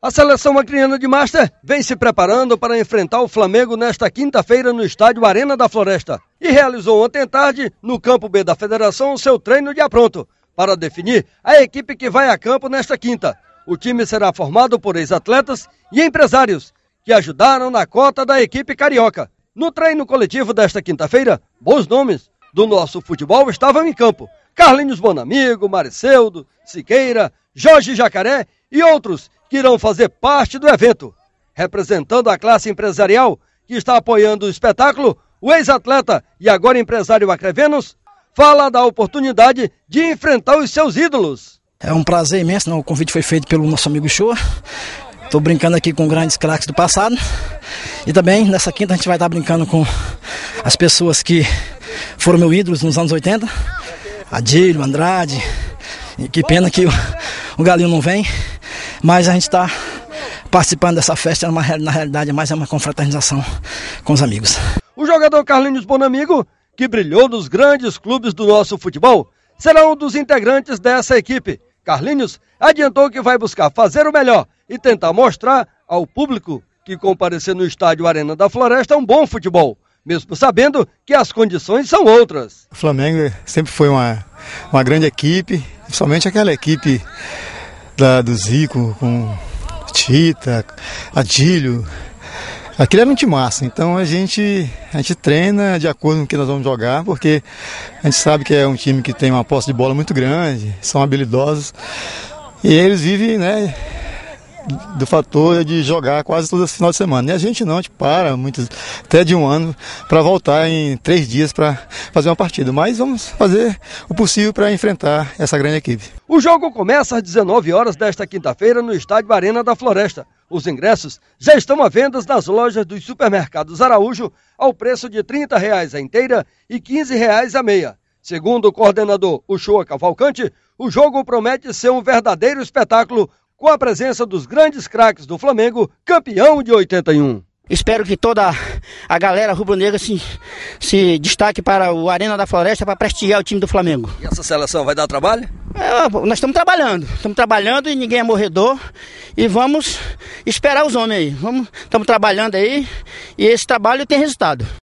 A seleção macriana de Master vem se preparando para enfrentar o Flamengo nesta quinta-feira no estádio Arena da Floresta e realizou ontem à tarde, no campo B da Federação, seu treino de apronto para definir a equipe que vai a campo nesta quinta. O time será formado por ex-atletas e empresários que ajudaram na cota da equipe carioca. No treino coletivo desta quinta-feira, bons nomes do nosso futebol estavam em campo. Carlinhos Bonamigo, Mariceudo, Siqueira, Jorge Jacaré e outros que irão fazer parte do evento. Representando a classe empresarial que está apoiando o espetáculo, o ex-atleta e agora empresário Acrevenos fala da oportunidade de enfrentar os seus ídolos. É um prazer imenso, o convite foi feito pelo nosso amigo Show. Estou brincando aqui com grandes craques do passado. E também nessa quinta a gente vai estar brincando com as pessoas que foram meus ídolos nos anos 80. Adílio, Andrade. E que pena que o galinho não vem, mas a gente está participando dessa festa, é na realidade, mais é uma confraternização com os amigos. O jogador Carlinhos Bonamigo, que brilhou nos grandes clubes do nosso futebol, será um dos integrantes dessa equipe. Carlinhos adiantou que vai buscar fazer o melhor e tentar mostrar ao público que comparecer no estádio Arena da Floresta é um bom futebol, mesmo sabendo que as condições são outras. O Flamengo sempre foi uma, uma grande equipe, Principalmente aquela equipe da, do Zico com Tita, Adílio. Aquilo era um time massa, então a gente, a gente treina de acordo com o que nós vamos jogar, porque a gente sabe que é um time que tem uma posse de bola muito grande, são habilidosos, e eles vivem né, do fator de jogar quase todo final de semana. E a gente não, a gente para muitos, até de um ano para voltar em três dias para fazer uma partida. Mas vamos fazer o possível para enfrentar essa grande equipe. O jogo começa às 19 horas desta quinta-feira no estádio Arena da Floresta. Os ingressos já estão à venda nas lojas dos supermercados Araújo ao preço de R$ 30 reais a inteira e R$ 15 reais a meia. Segundo o coordenador Uchoa Cavalcante, o jogo promete ser um verdadeiro espetáculo com a presença dos grandes craques do Flamengo, campeão de 81. Espero que toda a galera rubro-negra se, se destaque para o Arena da Floresta para prestigiar o time do Flamengo. E essa seleção vai dar trabalho? É, nós estamos trabalhando, estamos trabalhando e ninguém é morredor. E vamos esperar os homens aí. Vamos, estamos trabalhando aí e esse trabalho tem resultado.